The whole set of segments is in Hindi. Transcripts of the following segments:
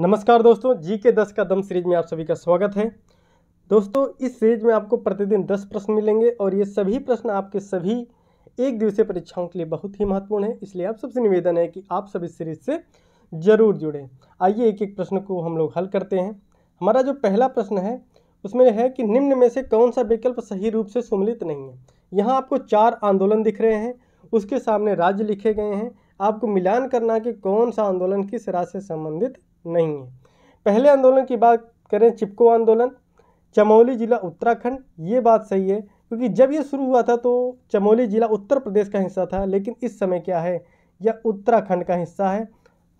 नमस्कार दोस्तों जी के दस का दम सीरीज में आप सभी का स्वागत है दोस्तों इस सीरीज में आपको प्रतिदिन दस प्रश्न मिलेंगे और ये सभी प्रश्न आपके सभी एक दिवसीय परीक्षाओं के लिए बहुत ही महत्वपूर्ण है इसलिए आप सबसे निवेदन है कि आप सब इस सीरीज से ज़रूर जुड़ें आइए एक एक प्रश्न को हम लोग हल करते हैं हमारा जो पहला प्रश्न है उसमें है कि निम्न में से कौन सा विकल्प सही रूप से सुमिलित नहीं है यहाँ आपको चार आंदोलन दिख रहे हैं उसके सामने राज्य लिखे गए हैं आपको मिलान करना कि कौन सा आंदोलन किस राज्य से संबंधित नहीं है पहले आंदोलन की बात करें चिपको आंदोलन चमोली जिला उत्तराखंड ये बात सही है क्योंकि जब ये शुरू हुआ था तो चमोली जिला उत्तर प्रदेश का हिस्सा था लेकिन इस समय क्या है यह उत्तराखंड का हिस्सा है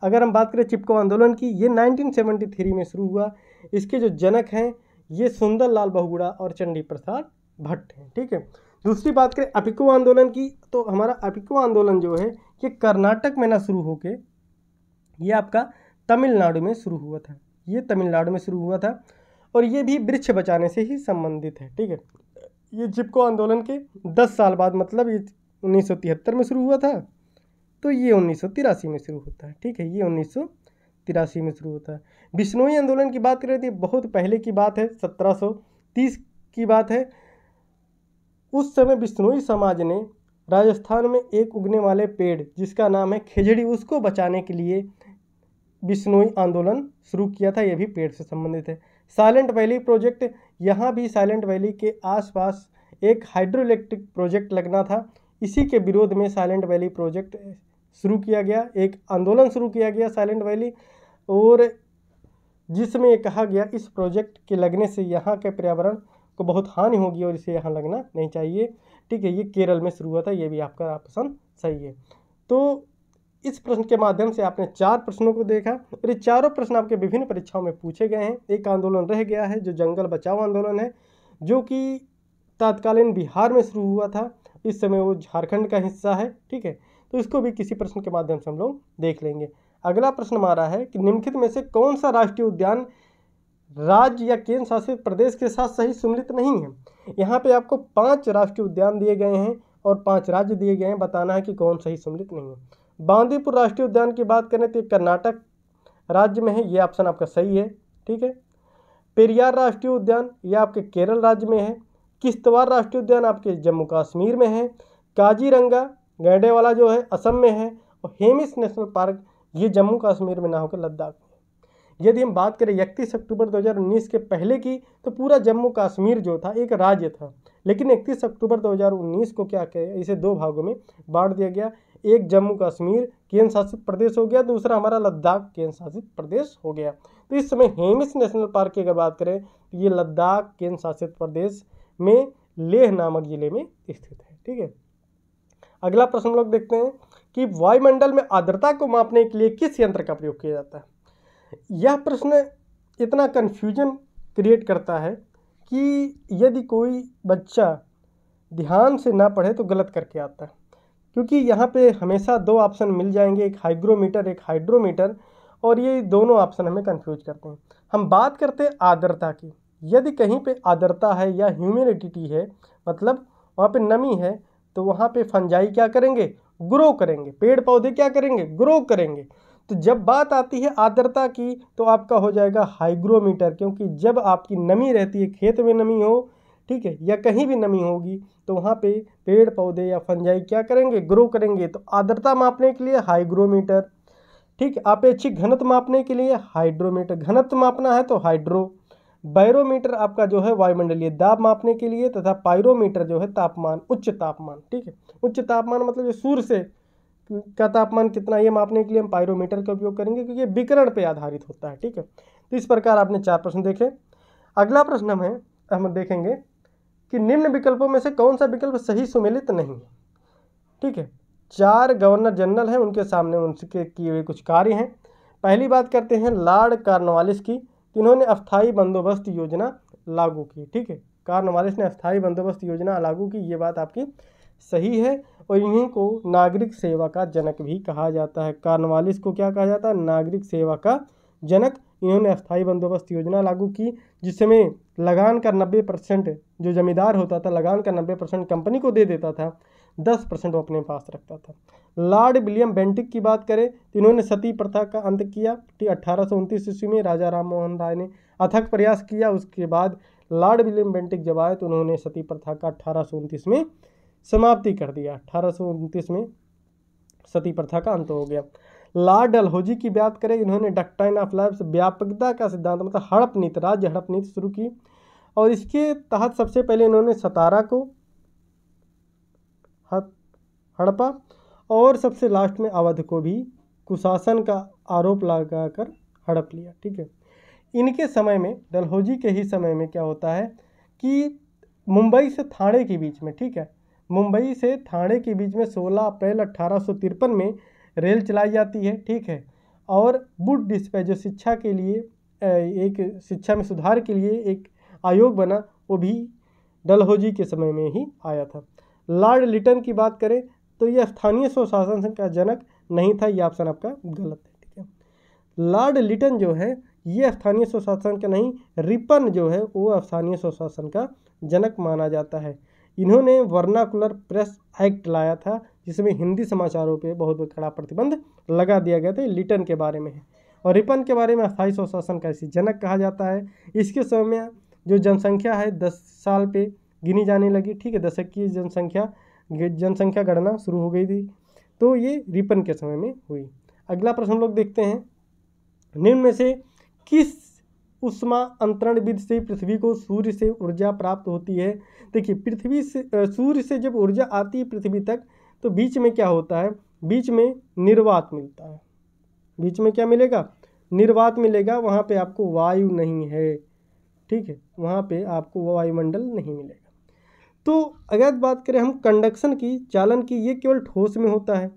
अगर हम बात करें चिपको आंदोलन की ये 1973 में शुरू हुआ इसके जो जनक हैं ये सुंदर लाल बहुगुड़ा और चंडी प्रसाद भट्ट हैं ठीक है दूसरी बात करें अपिको आंदोलन की तो हमारा अपिको आंदोलन जो है ये कर्नाटक में ना शुरू होके ये आपका तमिलनाडु में शुरू हुआ था ये तमिलनाडु में शुरू हुआ था और ये भी वृक्ष बचाने से ही संबंधित है ठीक है ये जिपको आंदोलन के दस साल बाद मतलब ये उन्नीस में शुरू हुआ था तो ये उन्नीस में शुरू होता है ठीक है ये उन्नीस तिरासी में शुरू होता है बिश्नोई आंदोलन की बात करें तो बहुत पहले की बात है 1730 की बात है उस समय बिश्नोई समाज ने राजस्थान में एक उगने वाले पेड़ जिसका नाम है खेजड़ी उसको बचाने के लिए बिश्नोई आंदोलन शुरू किया था यह भी पेड़ से संबंधित है साइलेंट वैली प्रोजेक्ट यहाँ भी साइलेंट वैली के आसपास एक हाइड्रो इलेक्ट्रिक प्रोजेक्ट लगना था इसी के विरोध में साइलेंट वैली प्रोजेक्ट शुरू किया गया एक आंदोलन शुरू किया गया साइलेंट वैली और जिसमें कहा गया इस प्रोजेक्ट के लगने से यहाँ के पर्यावरण को बहुत हानि होगी और इसे यहाँ लगना नहीं चाहिए ठीक है ये केरल में शुरू हुआ था ये भी आपका ऑप्शन सही है तो इस प्रश्न के माध्यम से आपने चार प्रश्नों को देखा और ये चारों प्रश्न आपके विभिन्न परीक्षाओं में पूछे गए हैं एक आंदोलन रह गया है जो जंगल बचाओ आंदोलन है जो कि तत्कालीन बिहार में शुरू हुआ था इस समय वो झारखंड का हिस्सा है ठीक है तो इसको भी किसी प्रश्न के माध्यम से हम लोग देख लेंगे अगला प्रश्न हमारा है कि निम्नलिखित में से कौन सा राष्ट्रीय उद्यान राज्य या केंद्र शासित प्रदेश के साथ सही सम्मिलित नहीं है यहाँ पे आपको पांच राष्ट्रीय उद्यान दिए गए हैं और पांच राज्य दिए गए हैं बताना है कि कौन सही सम्मिलित नहीं है बांदीपुर राष्ट्रीय उद्यान की बात करें तो कर्नाटक राज्य में है ये ऑप्शन आपका सही है ठीक है पेरियार राष्ट्रीय उद्यान ये आपके केरल राज्य में है किश्तवार राष्ट्रीय उद्यान आपके जम्मू कश्मीर में है काजीरंगा गैंडे वाला जो है असम में है और हेमिस नेशनल पार्क ये जम्मू कश्मीर में ना होकर लद्दाख यदि हम बात करें इकतीस अक्टूबर 2019 के पहले की तो पूरा जम्मू कश्मीर जो था एक राज्य था लेकिन इकतीस अक्टूबर 2019 को क्या कहे इसे दो भागों में बांट दिया गया एक जम्मू कश्मीर केंद्र शासित प्रदेश हो गया दूसरा हमारा लद्दाख केंद्र शासित प्रदेश हो गया तो इस समय हेमिस नेशनल पार्क की अगर बात करें तो ये लद्दाख केंद्र शासित प्रदेश में लेह नामक जिले में स्थित है ठीक है अगला प्रश्न लोग देखते हैं कि वायुमंडल में आर्द्रता को मापने के लिए किस यंत्र का प्रयोग किया जाता है यह प्रश्न इतना कन्फ्यूजन क्रिएट करता है कि यदि कोई बच्चा ध्यान से ना पढ़े तो गलत करके आता है क्योंकि यहाँ पे हमेशा दो ऑप्शन मिल जाएंगे एक हाइग्रोमीटर एक हाइड्रोमीटर और ये दोनों ऑप्शन हमें कंफ्यूज करते हैं हम बात करते हैं आर्द्रता की यदि कहीं पे आर्द्रता है या ह्यूमिडिटी है मतलब वहाँ पे नमी है तो वहाँ पे फंजाई क्या करेंगे ग्रो करेंगे पेड़ पौधे क्या करेंगे ग्रो करेंगे तो जब बात आती है आर्द्रता की तो आपका हो जाएगा हाइग्रोमीटर क्योंकि जब आपकी नमी रहती है खेत में नमी हो ठीक है या कहीं भी नमी होगी तो वहाँ पे पेड़ पौधे या फंजाई क्या करेंगे ग्रो करेंगे तो आर्द्रता मापने के लिए हाइग्रोमीटर ठीक आप अच्छी घनत मापने के लिए हाइड्रोमीटर घनत मापना है तो हाइड्रो बैरोमीटर आपका जो है वायुमंडलीय दाब मापने के लिए तथा पायरोमीटर जो है तापमान उच्च तापमान ठीक है उच्च तापमान मतलब जो सूर्य से का तापमान कितना ये मापने के लिए हम पायरोमीटर का उपयोग करेंगे क्योंकि ये विकरण पे आधारित होता है ठीक है तो इस प्रकार आपने चार प्रश्न देखे अगला प्रश्न हम है हम देखेंगे कि निम्न विकल्पों में से कौन सा विकल्प सही सुमेलित नहीं है ठीक है चार गवर्नर जनरल हैं उनके सामने उनके किए हुए कुछ कार्य हैं पहली बात करते हैं लॉर्ड कार्नवालिस की इन्होंने अस्थायी बंदोबस्त योजना लागू की ठीक है कार्नवालिस ने अस्थायी बंदोबस्त योजना लागू की ये बात आपकी सही है और इन्हीं को नागरिक सेवा का जनक भी कहा जाता है कार्नवालिस को क्या कहा जाता है नागरिक सेवा का जनक इन्होंने अस्थाई बंदोबस्त योजना लागू की जिसमें लगान का नब्बे परसेंट जो जमींदार होता था लगान का नब्बे परसेंट कंपनी को दे देता था दस परसेंट वो अपने पास रखता था लॉर्ड विलियम बेंटिक की बात करें तो इन्होंने सती प्रथा का अंत किया अठारह ईस्वी में राजा राम मोहन राय ने अथक प्रयास किया उसके बाद लॉर्ड विलियम बेंटिक जब आए तो उन्होंने सती प्रथा का अठारह में समाप्ति कर दिया अठारह में सती प्रथा का अंत हो गया लॉर्ड डलहोजी की बात करें इन्होंने डक्टाइन ऑफ लाइफ व्यापकता का सिद्धांत मतलब हड़प नीति राज्य हड़प नीति शुरू की और इसके तहत सबसे पहले इन्होंने सतारा को हड़पा और सबसे लास्ट में अवध को भी कुशासन का आरोप लगाकर हड़प लिया ठीक है इनके समय में डलहोजी के ही समय में क्या होता है कि मुंबई से थाने के बीच में ठीक है मुंबई से थाने के बीच में 16 अप्रैल अट्ठारह में रेल चलाई जाती है ठीक है और बुड डिस्पैच जो शिक्षा के लिए एक शिक्षा में सुधार के लिए एक आयोग बना वो भी डलहौजी के समय में ही आया था लॉर्ड लिटन की बात करें तो यह स्थानीय स्वशासन का जनक नहीं था यह ऑप्शन आपका गलत है ठीक है लॉर्ड लिटन जो है ये स्थानीय स्वशासन का नहीं रिपन जो है वो स्थानीय स्वशासन का जनक माना जाता है इन्होंने वर्नाकुलर प्रेस एक्ट लाया था जिसमें हिंदी समाचारों पे बहुत कड़ा प्रतिबंध लगा दिया गया था लिटन के बारे में है और रिपन के बारे में अस्थायी स्वशासन का ऐसी जनक कहा जाता है इसके समय में जो जनसंख्या है दस साल पे गिनी जाने लगी ठीक है दशक की जनसंख्या जनसंख्या गणना शुरू हो गई थी तो ये रिपन के समय में हुई अगला प्रश्न हम लोग देखते हैं निम्न में से किस उष्मा अंतरण विधि से पृथ्वी को सूर्य से ऊर्जा प्राप्त होती है देखिए पृथ्वी से सूर्य से जब ऊर्जा आती है पृथ्वी तक तो बीच में क्या होता है बीच में निर्वात मिलता है बीच में क्या मिलेगा निर्वात मिलेगा वहाँ पे आपको वायु नहीं है ठीक है वहाँ पे आपको वायुमंडल नहीं मिलेगा तो अगर बात करें हम कंडक्शन की चालन की ये केवल ठोस में होता है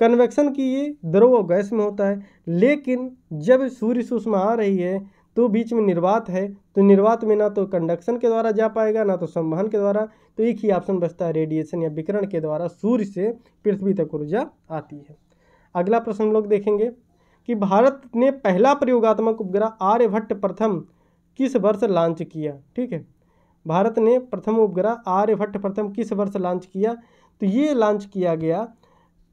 कन्वेक्शन की ये द्रव और गैस में होता है लेकिन जब सूर्य सुषमा आ रही है तो बीच में निर्वात है तो निर्वात में ना तो कंडक्शन के द्वारा जा पाएगा ना तो संवहन के द्वारा तो एक ही ऑप्शन बचता है रेडिएशन या विकरण के द्वारा सूर्य से पृथ्वी तक ऊर्जा आती है अगला प्रश्न हम लोग देखेंगे कि भारत ने पहला प्रयोगात्मक उपग्रह आर्यभट्ट प्रथम किस वर्ष लॉन्च किया ठीक है भारत ने प्रथम उपग्रह आर्यभट्ट प्रथम किस वर्ष लॉन्च किया तो ये लॉन्च किया गया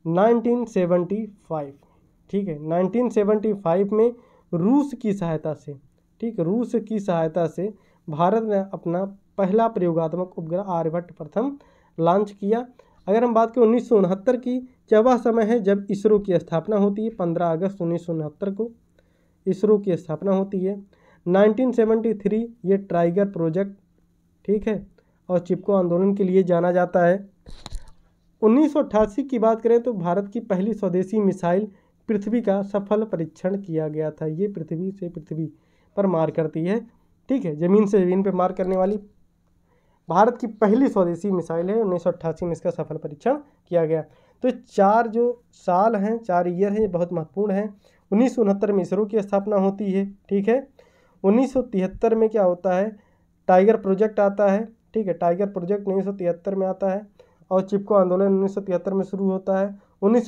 1975 ठीक है 1975 में रूस की सहायता से ठीक रूस की सहायता से भारत ने अपना पहला प्रयोगात्मक उपग्रह आर्यभट्ट प्रथम लॉन्च किया अगर हम बात करें उन्नीस की क्या वह समय है जब इसरो की स्थापना होती है पंद्रह अगस्त उन्नीस को इसरो की स्थापना होती है 1973 ये ट्राइगर प्रोजेक्ट ठीक है और चिपको आंदोलन के लिए जाना जाता है 1988 की बात करें तो भारत की पहली स्वदेशी मिसाइल पृथ्वी का सफल परीक्षण किया गया था ये पृथ्वी से पृथ्वी पर मार करती है ठीक है ज़मीन से ज़मीन पर मार करने वाली भारत की पहली स्वदेशी मिसाइल है उन्नीस में इसका सफल परीक्षण किया गया तो चार जो साल हैं चार ईयर हैं ये बहुत महत्वपूर्ण है उन्नीस में इसरो की स्थापना होती है ठीक है उन्नीस में क्या होता है टाइगर प्रोजेक्ट आता है ठीक है टाइगर प्रोजेक्ट उन्नीस में आता है और चिपको आंदोलन उन्नीस में शुरू होता है उन्नीस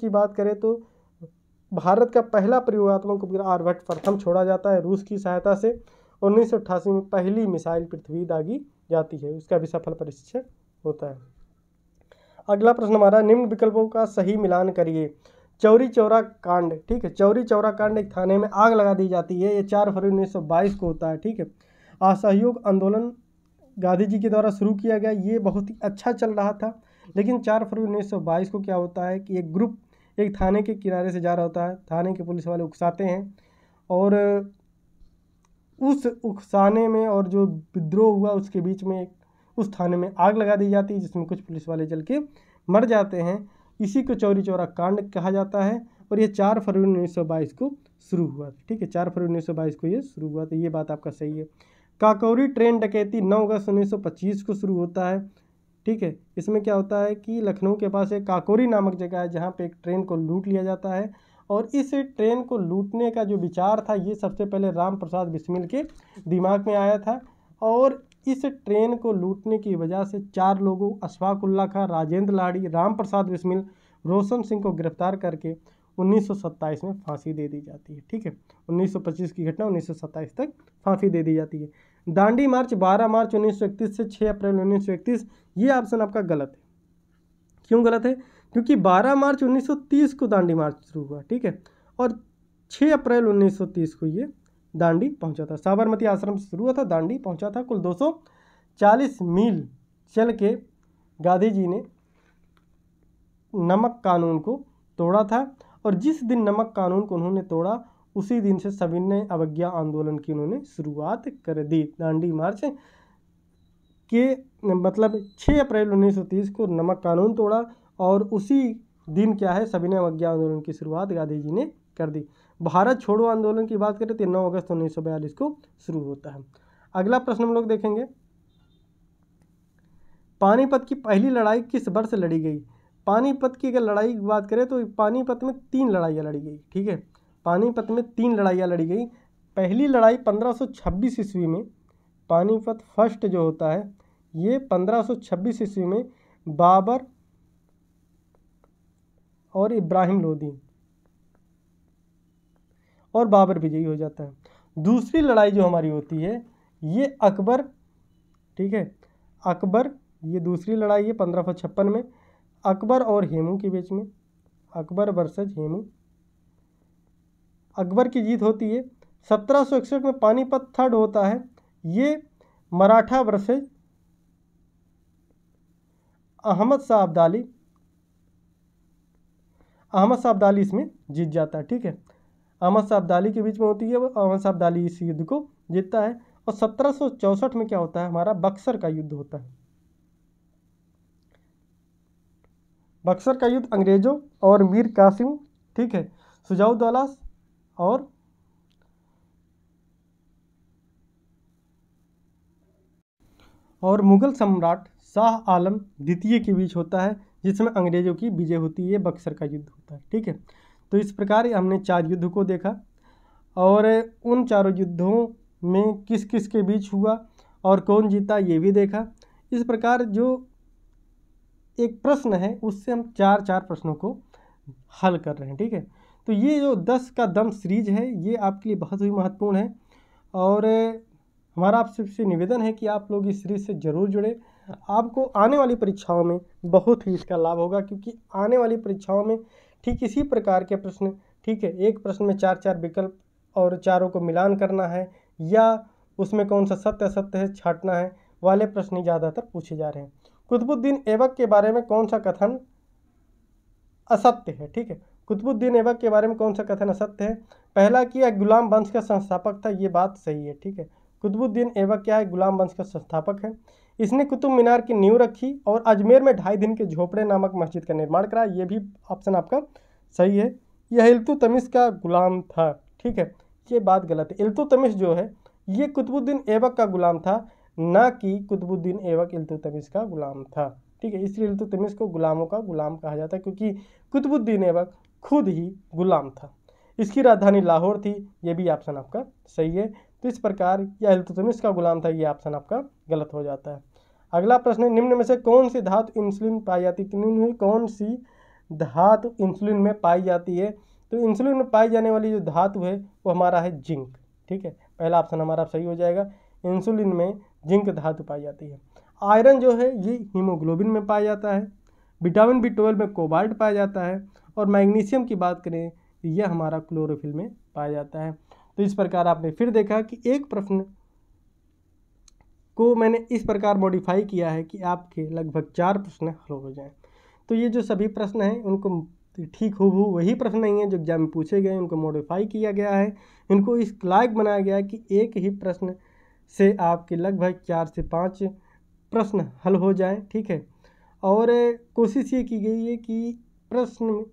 की बात करें तो भारत का पहला प्रयोगात्मक उपग्रह आर्भट प्रथम छोड़ा जाता है रूस की सहायता से उन्नीस में पहली मिसाइल पृथ्वी दागी जाती है उसका भी सफल परीक्षण होता है अगला प्रश्न हमारा निम्न विकल्पों का सही मिलान करिए चौरी चौरा कांड ठीक है चौरी चौरा कांड एक थाने में आग लगा दी जाती है ये चार फरवरी उन्नीस को होता है ठीक है असहयोग आंदोलन गांधी जी के द्वारा शुरू किया गया ये बहुत ही अच्छा चल रहा था लेकिन चार फरवरी उन्नीस को क्या होता है कि एक ग्रुप एक थाने के किनारे से जा रहा होता है थाने के पुलिस वाले उकसाते हैं और उस उकसाने में और जो विद्रोह हुआ उसके बीच में उस थाने में आग लगा दी जाती है जिसमें कुछ पुलिस वाले जल के मर जाते हैं इसी को चौरी चौरा कांड कहा जाता है और ये चार फरवरी उन्नीस सौ बाईस को शुरू हुआ ठीक है चार फरवरी उन्नीस सौ बाईस को ये शुरू हुआ तो ये बात आपका सही है काकोरी ट्रेन डकैती नौ अगस्त उन्नीस सौ पच्चीस को शुरू होता है ठीक है इसमें क्या होता है कि लखनऊ के पास एक काकोरी नामक जगह है जहाँ पे एक ट्रेन को लूट लिया जाता है और इस ट्रेन को लूटने का जो विचार था ये सबसे पहले राम प्रसाद बिस्मिल के दिमाग में आया था और इस ट्रेन को लूटने की वजह से चार लोगों अशफाकुल्ला खां राजेंद्र लाड़ी राम प्रसाद बिस्मिल रोशन सिंह को गिरफ्तार करके 1927 में फांसी दे दी जाती है ठीक है 1925 की घटना 1927 तक फांसी दे दी जाती है दांडी मार्च 12 मार्च 1931 से 6 अप्रैल 1931 ये ऑप्शन आपका गलत है क्यों गलत है क्योंकि 12 मार्च 1930 को दांडी मार्च शुरू हुआ ठीक है और 6 अप्रैल 1930 को ये दांडी पहुंचा था साबरमती आश्रम से शुरू हुआ था दांडी पहुंचा था कुल 240 मील चल के गांधी जी ने नमक कानून को तोड़ा था और जिस दिन नमक कानून को उन्होंने तोड़ा उसी दिन से सविनय अवज्ञा आंदोलन की उन्होंने शुरुआत कर दी दांडी मार्च के मतलब 6 अप्रैल 1930 को नमक कानून तोड़ा और उसी दिन क्या है सविनय अवज्ञा आंदोलन की शुरुआत गांधी जी ने कर दी भारत छोड़ो आंदोलन की बात करें तो नौ अगस्त उन्नीस को शुरू होता है अगला प्रश्न हम लोग देखेंगे पानीपत की पहली लड़ाई किस वर्ष लड़ी गई पानीपत की अगर लड़ाई की बात करें तो पानीपत में तीन लड़ाइयाँ लड़ी गई ठीक है पानीपत में तीन लड़ाइयाँ लड़ी गई पहली लड़ाई 1526 ईस्वी में पानीपत फर्स्ट जो होता है ये 1526 ईस्वी में बाबर और इब्राहिम लोदी और बाबर विजयी हो जाता है दूसरी लड़ाई जो हमारी होती है ये अकबर ठीक है अकबर ये दूसरी लड़ाई है पंद्रह में अकबर और हेमू के बीच में अकबर वर्सेज हेमू अकबर की जीत होती है सत्रह में पानीपत थर्ड होता है ये मराठा वर्सेज अहमद शाह अब्दाली अहमद शाह अब्दाली इसमें जीत जाता है ठीक है अहमद शाह अब्दाली के बीच में होती है वो अहमद शाह अब्दाली इस युद्ध को जीतता है और सत्रह में क्या होता है हमारा बक्सर का युद्ध होता है बक्सर का युद्ध अंग्रेज़ों और मीर कासिम ठीक है सुजाउद्दौला और और मुग़ल सम्राट शाह आलम द्वितीय के बीच होता है जिसमें अंग्रेज़ों की विजय होती है बक्सर का युद्ध होता है ठीक है तो इस प्रकार हमने चार युद्ध को देखा और उन चारों युद्धों में किस किस के बीच हुआ और कौन जीता ये भी देखा इस प्रकार जो एक प्रश्न है उससे हम चार चार प्रश्नों को हल कर रहे हैं ठीक है तो ये जो दस का दम सीरीज है ये आपके लिए बहुत ही महत्वपूर्ण है और हमारा आप सबसे निवेदन है कि आप लोग इस सीरीज से ज़रूर जुड़े आपको आने वाली परीक्षाओं में बहुत ही इसका लाभ होगा क्योंकि आने वाली परीक्षाओं में ठीक इसी प्रकार के प्रश्न ठीक है एक प्रश्न में चार चार विकल्प और चारों को मिलान करना है या उसमें कौन सा सत्य असत्य है छाटना है वाले प्रश्न ज़्यादातर पूछे जा रहे हैं कुतुबुद्दीन एवक के बारे में कौन सा कथन असत्य है ठीक है कुतुबुद्दीन ऐबक के बारे में कौन सा कथन असत्य है पहला कि यह गुलाम वंश का संस्थापक था ये बात सही है ठीक है कुतुबुद्दीन ऐबक क्या है गुलाम वंश का संस्थापक है इसने कुतुब मीनार की नींव रखी और अजमेर में ढाई दिन के झोपड़े नामक मस्जिद का निर्माण कराया ये भी ऑप्शन आपका सही है यह इल्तु तमिश का गुलाम था ठीक है ये बात गलत है इल्तु तमिश जो है ये कुतुबुद्दीन ऐबक का गुलाम था ना कि कुतुबुद्दीन ऐबक इल्तु तमिश का गुलाम था ठीक है इसलिए इल्तु तमिश को गुलामों का गुलाम कहा जाता है क्योंकि कुतुबुद्दीन ऐबक खुद ही गुलाम था इसकी राजधानी लाहौर थी ये भी ऑप्शन आपका सही है तो इस प्रकार यह अल्तुतमिश तो का गुलाम था यह ऑप्शन आपका गलत हो जाता है अगला प्रश्न है निम्न में से कौन सी धातु इंसुलिन पाई जाती है तो निम्न में कौन सी धातु इंसुलिन में पाई जाती है तो इंसुलिन में पाई जाने वाली जो धातु है वो हमारा है जिंक ठीक है पहला ऑप्शन हमारा सही हो जाएगा इंसुलिन में जिंक धातु पाई जाती है आयरन जो है ये हीमोग्लोबिन में पाया जाता है विटामिन बी ट्वेल्व में कोबाल्ट पाया जाता है और मैग्नीशियम की बात करें यह हमारा क्लोरोफिल में पाया जाता है तो इस प्रकार आपने फिर देखा कि एक प्रश्न को मैंने इस प्रकार मॉडिफाई किया है कि आपके लगभग चार प्रश्न हल हो जाएं तो ये जो सभी प्रश्न हैं उनको ठीक हो हु वही प्रश्न नहीं है जो एग्जाम में पूछे गए उनको मॉडिफाई किया गया है इनको इस लायक बनाया गया है कि एक ही प्रश्न से आपके लगभग चार से पाँच प्रश्न हल हो जाए ठीक है और कोशिश ये की गई है कि प्रश्न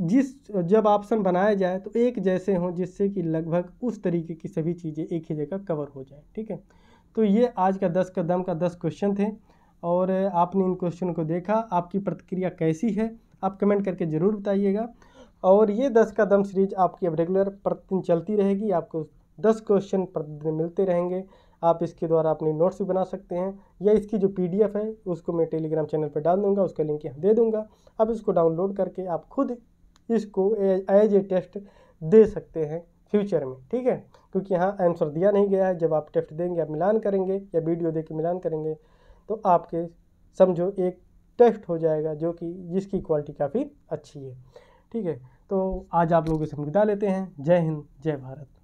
जिस जब ऑप्शन बनाया जाए तो एक जैसे हों जिससे कि लगभग उस तरीके की सभी चीज़ें एक ही जगह कवर हो जाए ठीक है तो ये आज का दस कदम का दस क्वेश्चन थे और आपने इन क्वेश्चन को देखा आपकी प्रतिक्रिया कैसी है आप कमेंट करके ज़रूर बताइएगा और ये दस कदम सीरीज आपकी अब रेगुलर प्रतिदिन चलती रहेगी आपको दस क्वेश्चन प्रतिदिन मिलते रहेंगे आप इसके द्वारा अपनी नोट्स भी बना सकते हैं या इसकी जो पीडीएफ है उसको मैं टेलीग्राम चैनल पर डाल दूंगा उसका लिंक यहाँ दे दूंगा अब इसको डाउनलोड करके आप खुद इसको एज ए टेस्ट दे सकते हैं फ्यूचर में ठीक है क्योंकि यहाँ आंसर दिया नहीं गया है जब आप टेस्ट देंगे या मिलान करेंगे या वीडियो दे के मिलान करेंगे तो आपके समझो एक टेस्ट हो जाएगा जो कि जिसकी क्वालिटी काफ़ी अच्छी है ठीक है तो आज आप लोगों से हम विदा लेते हैं जय हिंद जय भारत